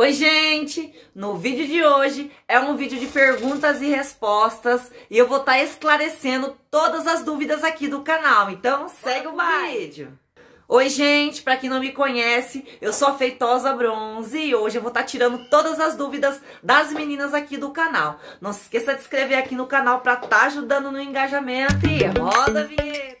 Oi, gente! No vídeo de hoje é um vídeo de perguntas e respostas e eu vou estar tá esclarecendo todas as dúvidas aqui do canal, então segue o vídeo! Oi, gente! Para quem não me conhece, eu sou a Feitosa Bronze e hoje eu vou estar tá tirando todas as dúvidas das meninas aqui do canal. Não se esqueça de se inscrever aqui no canal para estar tá ajudando no engajamento e roda a vinheta!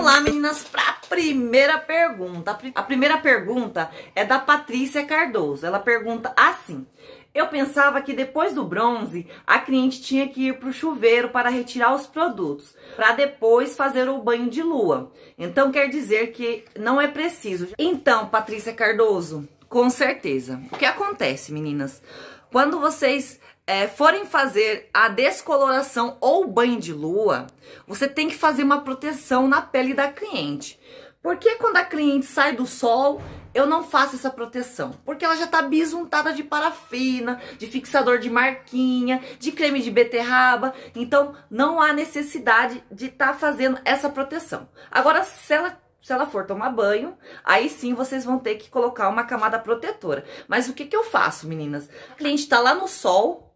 Vamos lá, meninas, para a primeira pergunta. A primeira pergunta é da Patrícia Cardoso. Ela pergunta assim: Eu pensava que depois do bronze, a cliente tinha que ir para o chuveiro para retirar os produtos, para depois fazer o banho de lua. Então quer dizer que não é preciso. Então, Patrícia Cardoso, com certeza. O que acontece, meninas? Quando vocês é, forem fazer a descoloração ou banho de lua, você tem que fazer uma proteção na pele da cliente. Porque quando a cliente sai do sol, eu não faço essa proteção, porque ela já tá bisuntada de parafina, de fixador de marquinha, de creme de beterraba, então não há necessidade de estar tá fazendo essa proteção. Agora, se ela se ela for tomar banho, aí sim vocês vão ter que colocar uma camada protetora. Mas o que, que eu faço, meninas? A cliente está lá no sol,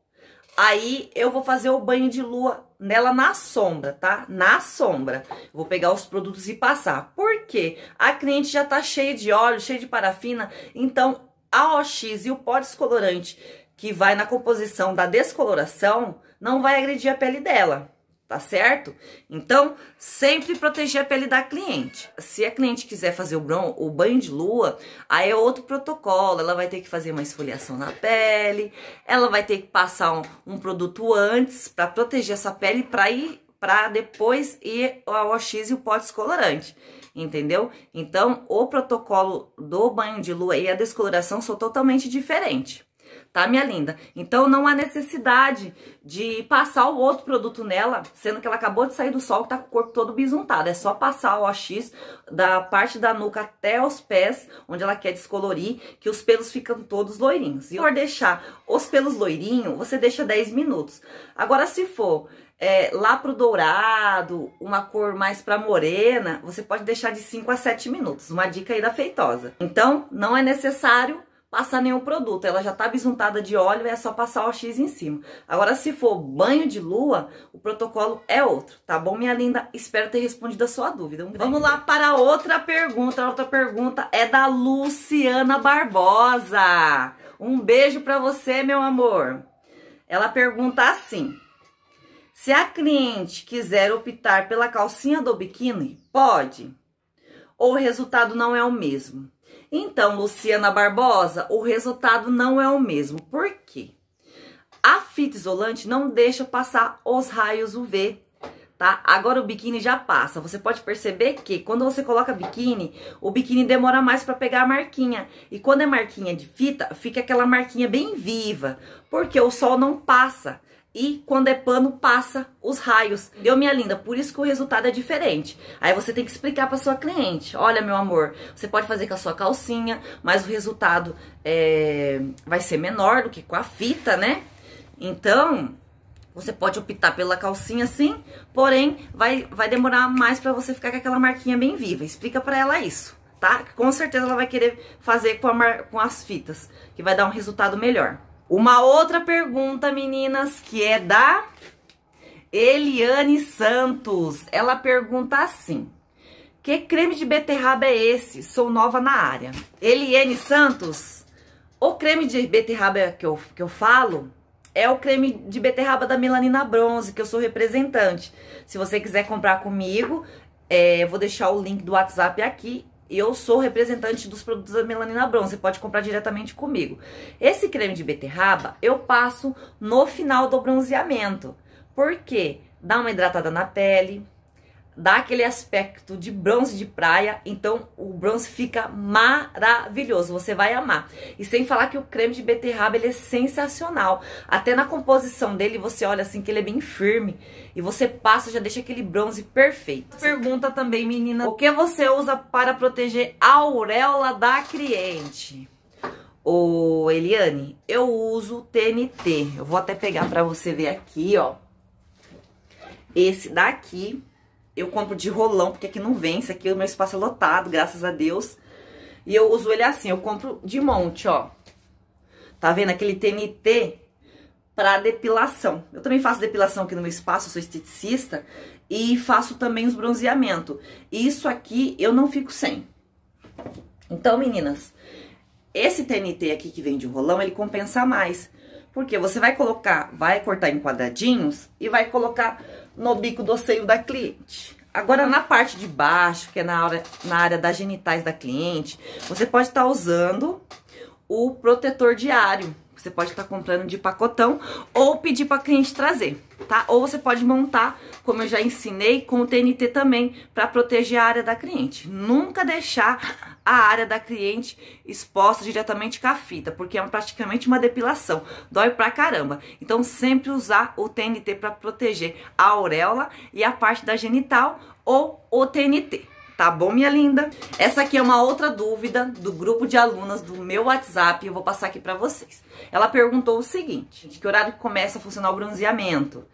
Aí eu vou fazer o banho de lua nela na sombra, tá? Na sombra. Vou pegar os produtos e passar. Por quê? A cliente já tá cheia de óleo, cheia de parafina, então a OX e o pó descolorante que vai na composição da descoloração não vai agredir a pele dela tá certo? Então, sempre proteger a pele da cliente. Se a cliente quiser fazer o, o banho de lua, aí é outro protocolo, ela vai ter que fazer uma esfoliação na pele, ela vai ter que passar um, um produto antes para proteger essa pele para ir para depois ir ao OX e o pó descolorante, entendeu? Então, o protocolo do banho de lua e a descoloração são totalmente diferentes tá, minha linda? Então, não há necessidade de passar o outro produto nela, sendo que ela acabou de sair do sol, que tá com o corpo todo bisuntado. É só passar o OX da parte da nuca até os pés, onde ela quer descolorir, que os pelos ficam todos loirinhos. e por deixar os pelos loirinhos, você deixa 10 minutos. Agora, se for é, lá pro dourado, uma cor mais pra morena, você pode deixar de 5 a 7 minutos. Uma dica aí da feitosa. Então, não é necessário passar nenhum produto. Ela já tá bisuntada de óleo, é só passar o X em cima. Agora, se for banho de lua, o protocolo é outro, tá bom, minha linda? Espero ter respondido a sua dúvida. Vamos lá para outra pergunta. outra pergunta é da Luciana Barbosa. Um beijo para você, meu amor. Ela pergunta assim: se a cliente quiser optar pela calcinha do biquíni, pode? Ou o resultado não é o mesmo? Então, Luciana Barbosa, o resultado não é o mesmo. Por quê? A fita isolante não deixa passar os raios UV, tá? Agora o biquíni já passa. Você pode perceber que quando você coloca biquíni, o biquíni demora mais para pegar a marquinha. E quando é marquinha de fita, fica aquela marquinha bem viva, porque o sol não passa e quando é pano passa os raios. Deu minha linda, por isso que o resultado é diferente. Aí você tem que explicar para sua cliente, olha meu amor, você pode fazer com a sua calcinha, mas o resultado é... vai ser menor do que com a fita, né? Então, você pode optar pela calcinha sim, porém vai, vai demorar mais para você ficar com aquela marquinha bem viva. Explica para ela isso, tá? Com certeza ela vai querer fazer com, a mar... com as fitas, que vai dar um resultado melhor. Uma outra pergunta, meninas, que é da Eliane Santos. Ela pergunta assim: Que creme de beterraba é esse? Sou nova na área. Eliane Santos, o creme de beterraba que eu, que eu falo é o creme de beterraba da Melanina Bronze, que eu sou representante. Se você quiser comprar comigo, é, eu vou deixar o link do WhatsApp aqui e eu sou representante dos produtos da Melanina Bronze você pode comprar diretamente comigo. Esse creme de beterraba eu passo no final do bronzeamento, porque dá uma hidratada na pele, dá aquele aspecto de bronze de praia, então o bronze fica maravilhoso, você vai amar. E sem falar que o creme de beterraba ele é sensacional, até na composição dele você olha assim que ele é bem firme e você passa já deixa aquele bronze perfeito. Pergunta também menina, o que você usa para proteger a auréola da cliente? Ô Eliane, eu uso TNT, eu vou até pegar para você ver aqui ó, esse daqui eu compro de rolão, porque aqui não vence, aqui o meu espaço é lotado, graças a Deus. E eu uso ele assim, eu compro de monte, ó. Tá vendo? Aquele TNT para depilação. Eu também faço depilação aqui no meu espaço, sou esteticista. E faço também os bronzeamentos. E Isso aqui eu não fico sem. Então, meninas, esse TNT aqui que vem de rolão, ele compensa mais. Porque você vai colocar, vai cortar em quadradinhos e vai colocar no bico do seio da cliente. Agora, na parte de baixo, que é na área, na área das genitais da cliente, você pode estar tá usando o protetor diário você pode estar tá comprando de pacotão ou pedir para cliente trazer, tá? Ou você pode montar, como eu já ensinei, com o TNT também, para proteger a área da cliente. Nunca deixar a área da cliente exposta diretamente com a fita, porque é praticamente uma depilação, dói pra caramba. Então sempre usar o TNT para proteger a auréola e a parte da genital ou o TNT. Tá bom, minha linda? Essa aqui é uma outra dúvida do grupo de alunas do meu WhatsApp, eu vou passar aqui pra vocês. Ela perguntou o seguinte, de que horário que começa a funcionar o bronzeamento?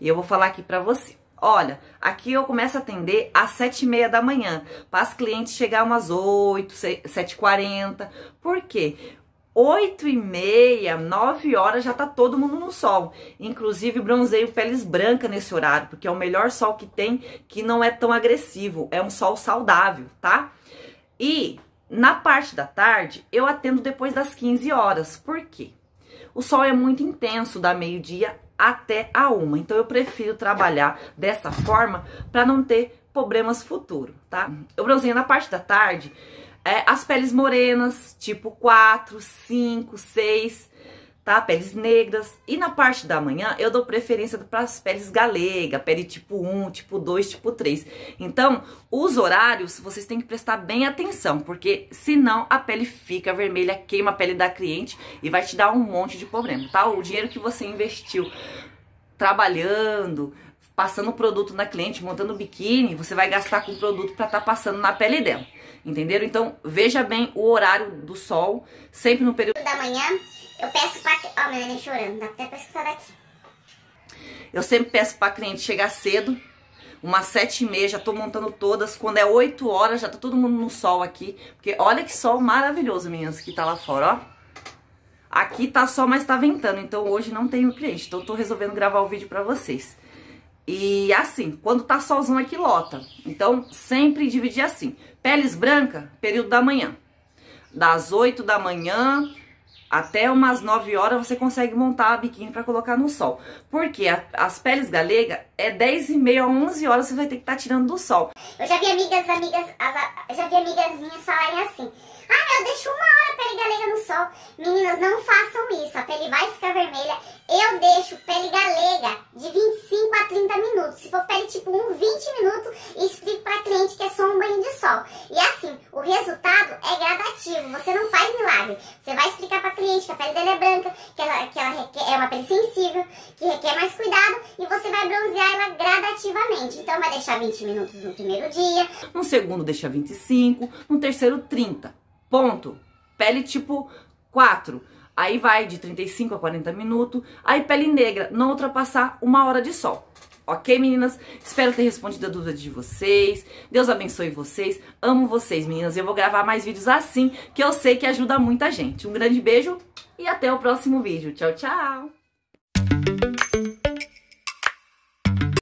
E eu vou falar aqui pra você. Olha, aqui eu começo a atender às sete e meia da manhã, para as clientes chegar umas oito, sete h quarenta. Por quê? 8 e meia, 9 horas já tá todo mundo no sol. Inclusive bronzeio peles branca nesse horário, porque é o melhor sol que tem, que não é tão agressivo, é um sol saudável, tá? E na parte da tarde eu atendo depois das 15 horas. Por quê? O sol é muito intenso da meio-dia até a uma. Então eu prefiro trabalhar dessa forma para não ter problemas futuros, tá? Eu bronzeio na parte da tarde é, as peles morenas, tipo 4, 5, 6, tá? Peles negras. E na parte da manhã, eu dou preferência para as peles galega, pele tipo 1, tipo 2, tipo 3. Então, os horários, vocês têm que prestar bem atenção, porque senão a pele fica vermelha, queima a pele da cliente e vai te dar um monte de problema, tá? O dinheiro que você investiu trabalhando, passando produto na cliente, montando biquíni, você vai gastar com o produto para estar tá passando na pele dela entenderam? Então, veja bem o horário do sol, sempre no período da manhã. Eu peço para... Ó, oh, meu neném chorando, dá até pra escutar daqui. Eu sempre peço para cliente chegar cedo, umas sete e meia, já tô montando todas. Quando é oito horas, já tá todo mundo no sol aqui. Porque olha que sol maravilhoso, meninas, que tá lá fora, ó. Aqui tá sol, mas tá ventando, então hoje não tenho cliente. Então tô resolvendo gravar o vídeo pra vocês. E assim, quando tá solzão aqui é lota. Então, sempre dividir assim. Peles branca, período da manhã. Das 8 da manhã até umas 9 horas você consegue montar a biquíni para colocar no sol. Porque a, as peles galega é 10 e meia a 11 horas você vai ter que estar tá tirando do sol. Eu já vi amigas, amigas, as, já vi amigas minhas falarem assim: "Ah, eu deixo uma hora a pele galega no sol". Meninas, não façam isso. A pele vai ficar vermelha. Eu deixo pele galega sensível, que requer mais cuidado e você vai bronzear ela gradativamente. Então vai deixar 20 minutos no primeiro dia. No segundo deixa 25, no terceiro 30. Ponto. Pele tipo 4. Aí vai de 35 a 40 minutos. Aí pele negra, não ultrapassar uma hora de sol. Ok, meninas? Espero ter respondido a dúvida de vocês. Deus abençoe vocês. Amo vocês, meninas. Eu vou gravar mais vídeos assim, que eu sei que ajuda muita gente. Um grande beijo e até o próximo vídeo. Tchau, tchau!